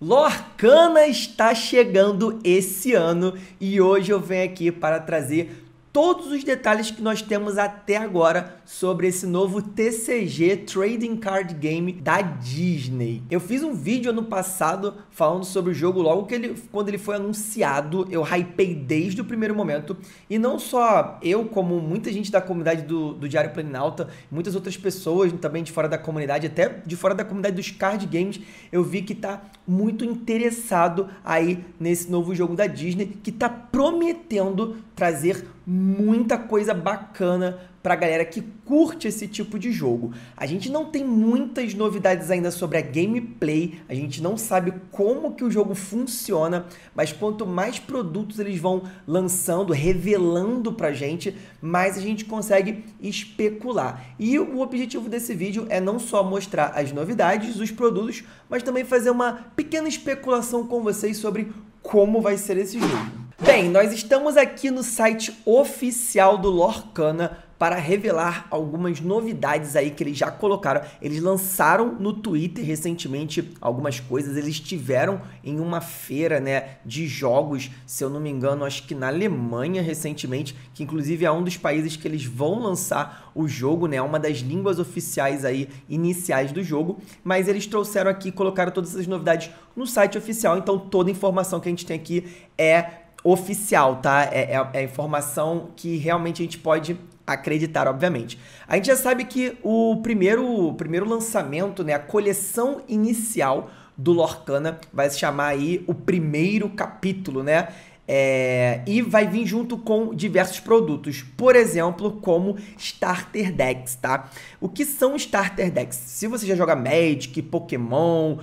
Lorcana está chegando esse ano e hoje eu venho aqui para trazer todos os detalhes que nós temos até agora sobre esse novo TCG Trading Card Game da Disney. Eu fiz um vídeo ano passado falando sobre o jogo logo que ele, quando ele foi anunciado, eu hypei desde o primeiro momento e não só eu, como muita gente da comunidade do, do Diário Planinalta, muitas outras pessoas também de fora da comunidade, até de fora da comunidade dos card games, eu vi que tá muito interessado aí nesse novo jogo da Disney que tá prometendo trazer muita coisa bacana para a galera que curte esse tipo de jogo. A gente não tem muitas novidades ainda sobre a gameplay, a gente não sabe como que o jogo funciona, mas quanto mais produtos eles vão lançando, revelando para a gente, mais a gente consegue especular. E o objetivo desse vídeo é não só mostrar as novidades, os produtos, mas também fazer uma pequena especulação com vocês sobre como vai ser esse jogo. Bem, nós estamos aqui no site oficial do Lorcana para revelar algumas novidades aí que eles já colocaram. Eles lançaram no Twitter recentemente algumas coisas. Eles tiveram em uma feira, né, de jogos, se eu não me engano, acho que na Alemanha recentemente, que inclusive é um dos países que eles vão lançar o jogo, né, é uma das línguas oficiais aí iniciais do jogo, mas eles trouxeram aqui, colocaram todas essas novidades no site oficial. Então toda a informação que a gente tem aqui é oficial, tá? É, é, é informação que realmente a gente pode acreditar, obviamente. A gente já sabe que o primeiro, o primeiro lançamento, né, a coleção inicial do Lorcana vai se chamar aí o primeiro capítulo, né? É, e vai vir junto com diversos produtos, por exemplo, como Starter Decks, tá? O que são Starter Decks? Se você já joga Magic, Pokémon,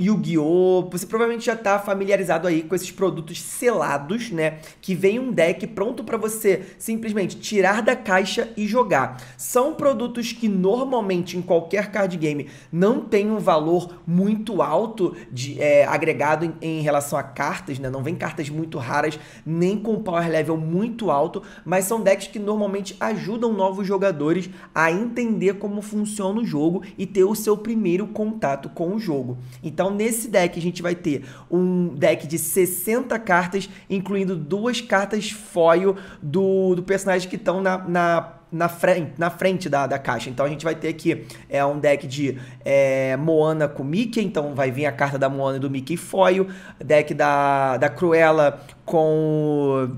Yu-Gi-Oh! Você provavelmente já está familiarizado aí com esses produtos selados, né? Que vem um deck pronto para você simplesmente tirar da caixa e jogar. São produtos que normalmente em qualquer card game não tem um valor muito alto de é, agregado em, em, relação a cartas, né? Não vem cartas muito raras, nem com power level muito alto, mas são decks que normalmente ajudam novos jogadores a entender como funciona o jogo e ter o seu primeiro contato com o jogo. Então então, nesse deck, a gente vai ter um deck de 60 cartas, incluindo duas cartas foil do, do personagem que estão na, na na frente, na frente da, da caixa. Então a gente vai ter aqui é, um deck de é, Moana com Mickey, então vai vir a carta da Moana e do Mickey Foil, deck da, da Cruella com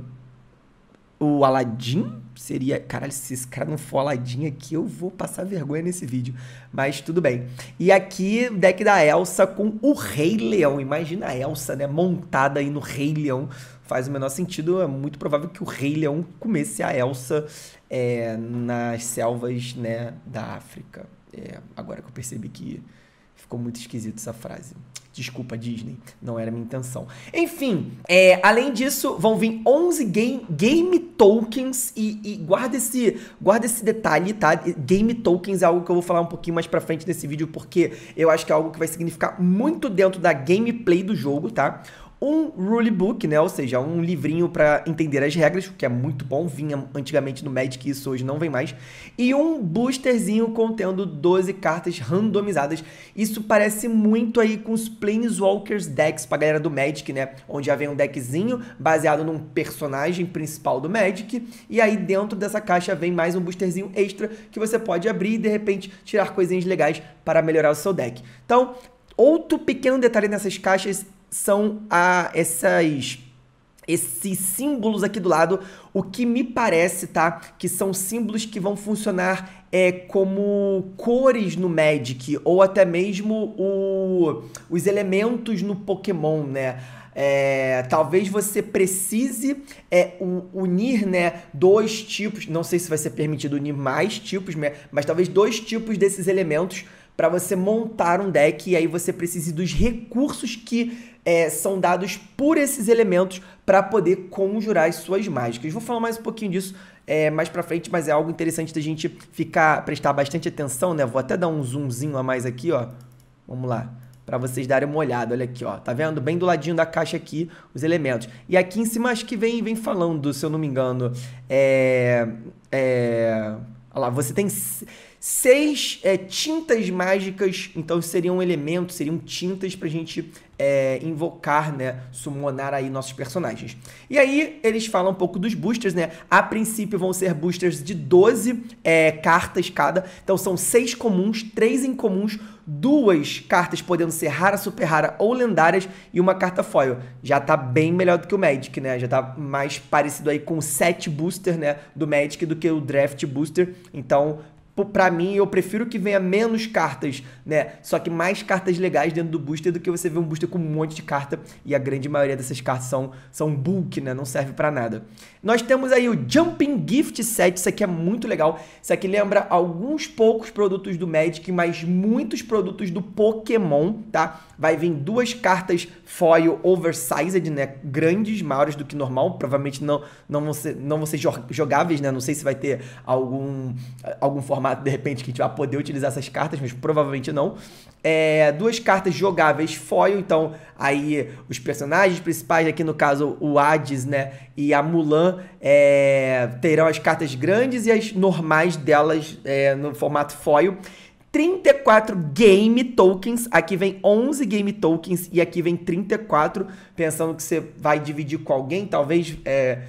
o Aladdin seria. Caralho, se esse cara não for Aladdin aqui, eu vou passar vergonha nesse vídeo. Mas tudo bem. E aqui, deck da Elsa com o Rei Leão. Imagina a Elsa, né? Montada aí no Rei Leão. Faz o menor sentido. É muito provável que o Rei Leão comesse a Elsa é, nas selvas, né? Da África. É, agora que eu percebi que Ficou muito esquisito essa frase. Desculpa, Disney, não era minha intenção. Enfim, é, além disso, vão vir 11 game, game tokens e, e, guarda, esse, guarda esse detalhe, tá? Game tokens é algo que eu vou falar um pouquinho mais pra frente nesse vídeo, porque eu acho que é algo que vai significar muito dentro da gameplay do jogo, tá? um rulebook, né? Ou seja, um livrinho para entender as regras, que é muito bom, vinha antigamente no Magic, isso hoje não vem mais, e um boosterzinho contendo 12 cartas randomizadas. Isso parece muito aí com os Planeswalkers decks pra galera do Magic, né? Onde já vem um deckzinho baseado num personagem principal do Magic, e aí dentro dessa caixa vem mais um boosterzinho extra que você pode abrir e de repente tirar coisinhas legais para melhorar o seu deck. Então, Outro pequeno detalhe nessas caixas são a, essas esses símbolos aqui do lado, o que me parece, tá? Que são símbolos que vão funcionar é, como cores no Magic, ou até mesmo o, os elementos no Pokémon, né? É, talvez você precise é, unir né, dois tipos, não sei se vai ser permitido unir mais tipos, né, mas talvez dois tipos desses elementos para você montar um deck e aí você precise dos recursos que é, são dados por esses elementos para poder conjurar as suas mágicas. Vou falar mais um pouquinho disso é, mais para frente, mas é algo interessante da gente ficar prestar bastante atenção, né? Vou até dar um zoomzinho a mais aqui, ó. Vamos lá para vocês darem uma olhada. Olha aqui, ó. Tá vendo? Bem do ladinho da caixa aqui, os elementos. E aqui em cima, acho que vem, vem falando, se eu não me engano. É. É. Olha lá, você tem seis é, tintas mágicas, então seriam elementos, seriam tintas para a gente é, invocar, né, summonar aí nossos personagens. E aí eles falam um pouco dos boosters, né? A princípio vão ser boosters de 12 é, cartas cada, então são seis comuns, três incomuns, duas cartas podendo ser rara, super rara ou lendárias e uma carta foil. Já tá bem melhor do que o Magic, né? Já tá mais parecido aí com o set booster, né, do Magic do que o draft booster. Então para mim, eu prefiro que venha menos cartas, né? Só que mais cartas legais dentro do booster do que você ver um booster com um monte de carta e a grande maioria dessas cartas são, são bulk, né? Não serve para nada. Nós temos aí o Jumping Gift Set, isso aqui é muito legal. Isso aqui lembra alguns poucos produtos do Magic, mas muitos produtos do Pokémon, tá? vai vir duas cartas foil oversized, né? Grandes, maiores do que normal. Provavelmente não, não, vão, ser, não vão ser jogáveis, né? Não sei se vai ter algum, algum formato, de repente, que a gente vai poder utilizar essas cartas, mas provavelmente não. É, duas cartas jogáveis foil, então aí os personagens principais, aqui no caso o Hades, né? E a Mulan é, terão as cartas grandes e as normais delas é, no formato foil. 34 game tokens, aqui vem 11 game tokens e aqui vem 34, pensando que você vai dividir com alguém, talvez é,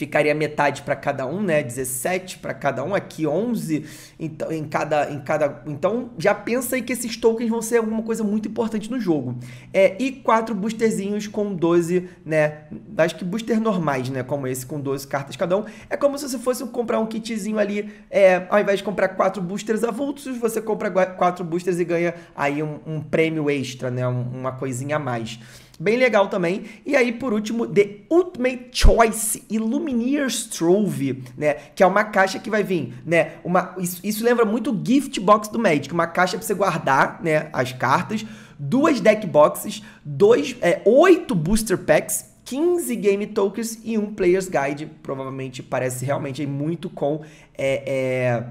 ficaria metade para cada um, né? 17 para cada um, aqui 11 então, em cada, em cada. Então já pensa aí que esses tokens vão ser alguma coisa muito importante no jogo. É, e quatro boosterzinhos com 12, né? Acho que booster normais, né? Como esse com 12 cartas cada um. É como se você fosse comprar um kitzinho ali, é, ao invés de comprar quatro boosters avulsos, você compra quatro boosters e ganha aí um, um prêmio extra, né? Um, uma coisinha a mais. Bem legal também. E aí, por último, The Ultimate Choice Illumineer Strove, né? Que é uma caixa que vai vir, né? Uma, isso, isso lembra muito o Gift Box do Magic, uma caixa para você guardar, né? As cartas, duas deck boxes, dois, é, oito booster packs 15 game tokens e um player's guide. Provavelmente parece realmente muito com é, é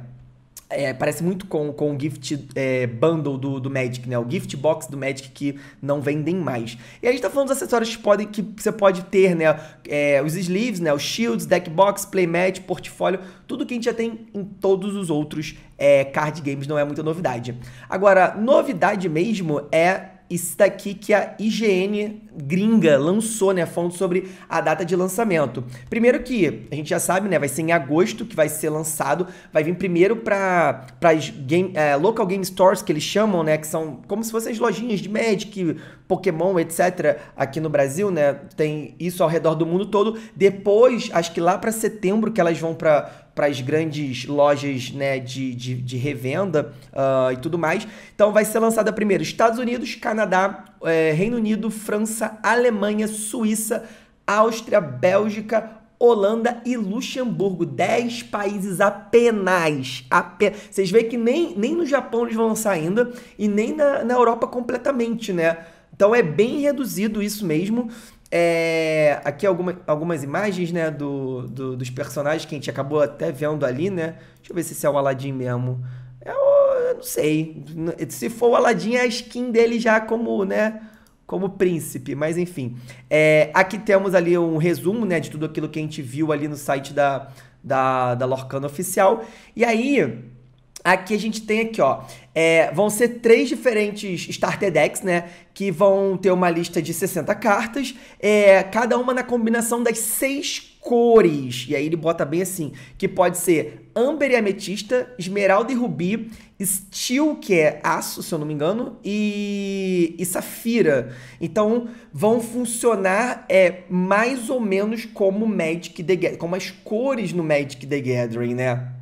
é, parece muito com, com o Gift é, Bundle do, do Magic, né? O Gift Box do Magic que não vendem mais. E a gente tá falando dos acessórios que, podem, que você pode ter, né? É, os sleeves, né? Os shields, deck box, playmat, portfólio. Tudo que a gente já tem em todos os outros é, card games não é muita novidade. Agora, novidade mesmo é isso daqui que é a IGN gringa lançou, né, Fonte sobre a data de lançamento. Primeiro que a gente já sabe, né, vai ser em agosto que vai ser lançado, vai vir primeiro para as game, é, local game stores que eles chamam, né, que são como se fossem as lojinhas de Magic, Pokémon, etc. Aqui no Brasil, né, tem isso ao redor do mundo todo. Depois, acho que lá para setembro que elas vão para para as grandes lojas né, de, de, de revenda uh, e tudo mais. Então vai ser lançada primeiro Estados Unidos, Canadá, é, Reino Unido, França, Alemanha, Suíça, Áustria, Bélgica, Holanda e Luxemburgo. 10 países apenas. Vocês veem que nem, nem no Japão eles vão lançar ainda e nem na, na Europa completamente, né? Então é bem reduzido isso mesmo. É, aqui alguma, algumas imagens né, do, do, dos personagens que a gente acabou até vendo ali, né? Deixa eu ver se esse é o Aladdin mesmo. É o eu não sei. Se for o Aladdin, é a skin dele já como, né? Como príncipe, mas enfim. É, aqui temos ali um resumo, né? De tudo aquilo que a gente viu ali no site da, da, da Lorcana Oficial. E aí Aqui a gente tem aqui, ó, é, vão ser três diferentes starter decks, né, que vão ter uma lista de 60 cartas, é, cada uma na combinação das seis cores, e aí ele bota bem assim, que pode ser âmbar e ametista, esmeralda e rubi, steel, que é aço, se eu não me engano, e, e safira. Então, vão funcionar é, mais ou menos como Magic the Gathering, como as cores no Magic the Gathering, né?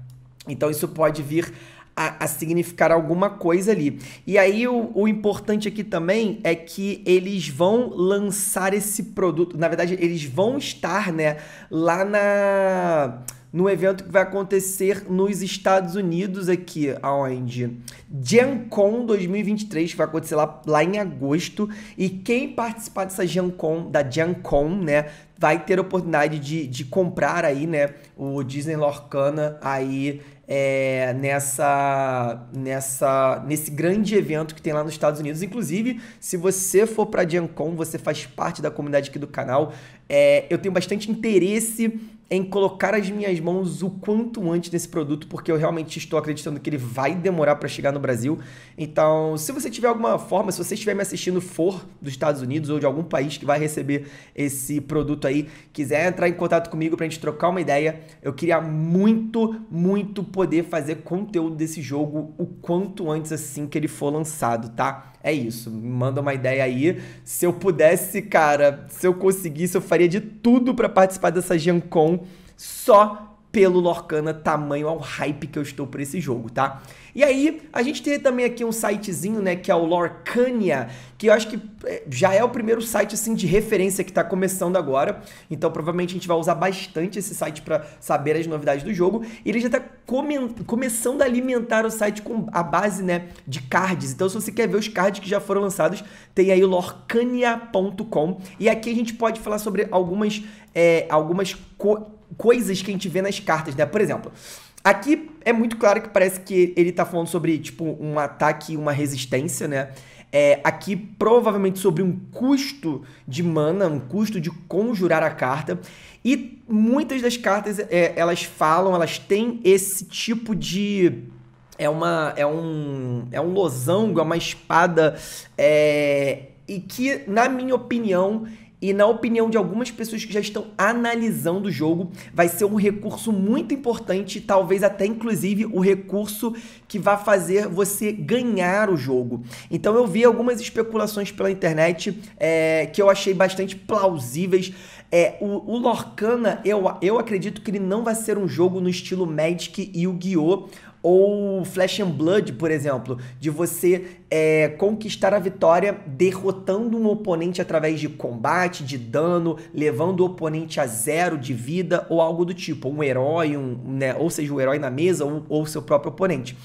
Então isso pode vir a, a, significar alguma coisa ali. E aí o, o, importante aqui também é que eles vão lançar esse produto. Na verdade, eles vão estar, né, lá na no evento que vai acontecer nos Estados Unidos aqui, aonde GenCon 2023, que vai acontecer lá, lá em agosto. E quem participar dessa GenCon, da GenCon, né, vai ter a oportunidade de, de comprar aí, né, o Disney Lorcana aí é, nessa, nessa, nesse grande evento que tem lá nos Estados Unidos. Inclusive, se você for para a GenCon, você faz parte da comunidade aqui do canal. É, eu tenho bastante interesse em colocar as minhas mãos o quanto antes nesse produto, porque eu realmente estou acreditando que ele vai demorar para chegar no no Brasil. Então, se você tiver alguma forma, se você estiver me assistindo for dos Estados Unidos ou de algum país que vai receber esse produto aí, quiser entrar em contato comigo pra gente trocar uma ideia, eu queria muito, muito poder fazer conteúdo desse jogo o quanto antes assim que ele for lançado, tá? É isso, me manda uma ideia aí. Se eu pudesse, cara, se eu conseguisse, eu faria de tudo para participar dessa Gen Con só pelo Lorcana, tamanho ao hype que eu estou para esse jogo, tá? E aí, a gente tem também aqui um sitezinho, né, que é o Lorcania, que eu acho que é, já é o primeiro site, assim, de referência que está começando agora. Então, provavelmente a gente vai usar bastante esse site para saber as novidades do jogo. E ele já está come começando a alimentar o site com a base, né, de cards. Então, se você quer ver os cards que já foram lançados, tem aí o lorcania.com. E aqui a gente pode falar sobre algumas, é, algumas coisas que a gente vê nas cartas, né? Por exemplo, aqui é muito claro que parece que ele tá falando sobre, tipo, um ataque e uma resistência, né? É, aqui provavelmente sobre um custo de mana, um custo de conjurar a carta. E muitas das cartas, é, elas falam, elas têm esse tipo de é uma é um é um losango, é uma espada é, e que na minha opinião e na opinião de algumas pessoas que já estão analisando o jogo, vai ser um recurso muito importante, talvez até inclusive o recurso que vai fazer você ganhar o jogo. Então eu vi algumas especulações pela internet é, que eu achei bastante plausíveis. É, o, o Lorcana, eu, eu acredito que ele não vai ser um jogo no estilo Magic e o Guiô, oh ou Flash and Blood, por exemplo, de você é, conquistar a vitória derrotando um oponente através de combate, de dano, levando o oponente a zero de vida ou algo do tipo. Um herói, um, né, ou seja, o um herói na mesa ou, ou seu próprio oponente.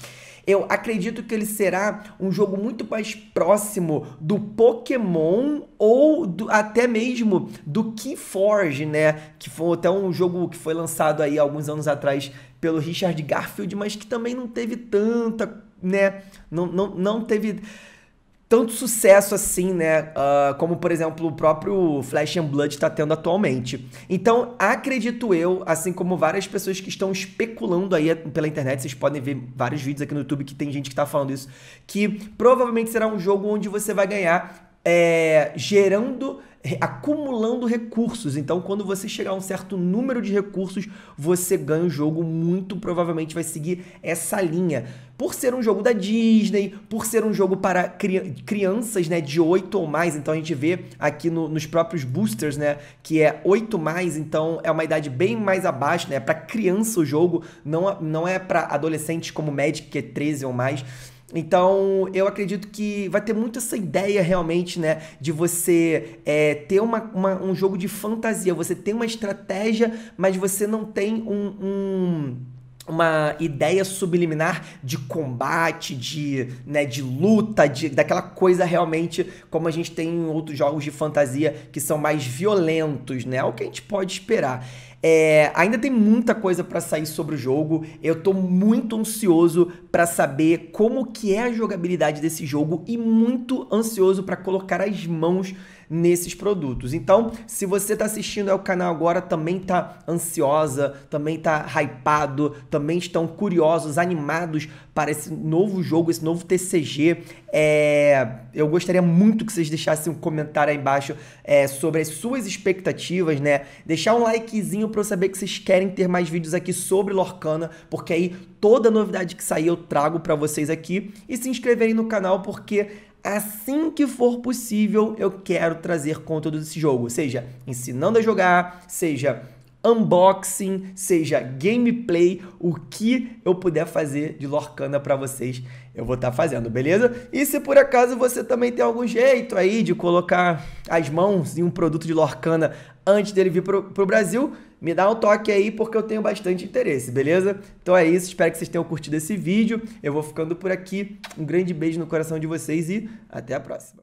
Eu acredito que ele será um jogo muito mais próximo do Pokémon ou do, até mesmo do Keyforge, né? Que foi até um jogo que foi lançado aí alguns anos atrás pelo Richard Garfield, mas que também não teve tanta, né? Não, não, não teve tanto sucesso assim, né? Uh, como, por exemplo, o próprio Flash and Blood está tendo atualmente. Então, acredito eu, assim como várias pessoas que estão especulando aí pela internet, vocês podem ver vários vídeos aqui no YouTube que tem gente que está falando isso, que provavelmente será um jogo onde você vai ganhar é, gerando acumulando recursos. Então, quando você chegar a um certo número de recursos, você ganha o jogo. Muito provavelmente vai seguir essa linha. Por ser um jogo da Disney, por ser um jogo para cri crianças né, de 8 ou mais, então a gente vê aqui no, nos próprios boosters, né? Que é 8 mais, então é uma idade bem mais abaixo, né? É para criança o jogo, não, não é para adolescentes como Magic, que é 13 ou mais. Então, eu acredito que vai ter muito essa ideia realmente, né? De você é, ter uma, uma, um jogo de fantasia, você tem uma estratégia, mas você não tem um, um uma ideia subliminar de combate, de, né, de luta, de, daquela coisa realmente como a gente tem em outros jogos de fantasia que são mais violentos, né? É o que a gente pode esperar. É, ainda tem muita coisa para sair sobre o jogo. Eu estou muito ansioso para saber como que é a jogabilidade desse jogo e muito ansioso para colocar as mãos nesses produtos. Então, se você está assistindo ao canal agora, também está ansiosa, também está hypado, também estão curiosos, animados para esse novo jogo, esse novo TCG, é... eu gostaria muito que vocês deixassem um comentário aí embaixo é, sobre as suas expectativas, né? Deixar um likezinho para eu saber que vocês querem ter mais vídeos aqui sobre Lorcana, porque aí toda novidade que sair eu trago para vocês aqui. E se inscreverem no canal, porque assim que for possível, eu quero trazer conteúdo desse jogo, seja ensinando a jogar, seja unboxing, seja gameplay, o que eu puder fazer de Lorcana para vocês eu vou estar tá fazendo, beleza? E se por acaso você também tem algum jeito aí de colocar as mãos em um produto de Lorcana antes dele vir pro, pro Brasil, me dá um toque aí porque eu tenho bastante interesse, beleza? Então é isso, espero que vocês tenham curtido esse vídeo. Eu vou ficando por aqui. Um grande beijo no coração de vocês e até a próxima.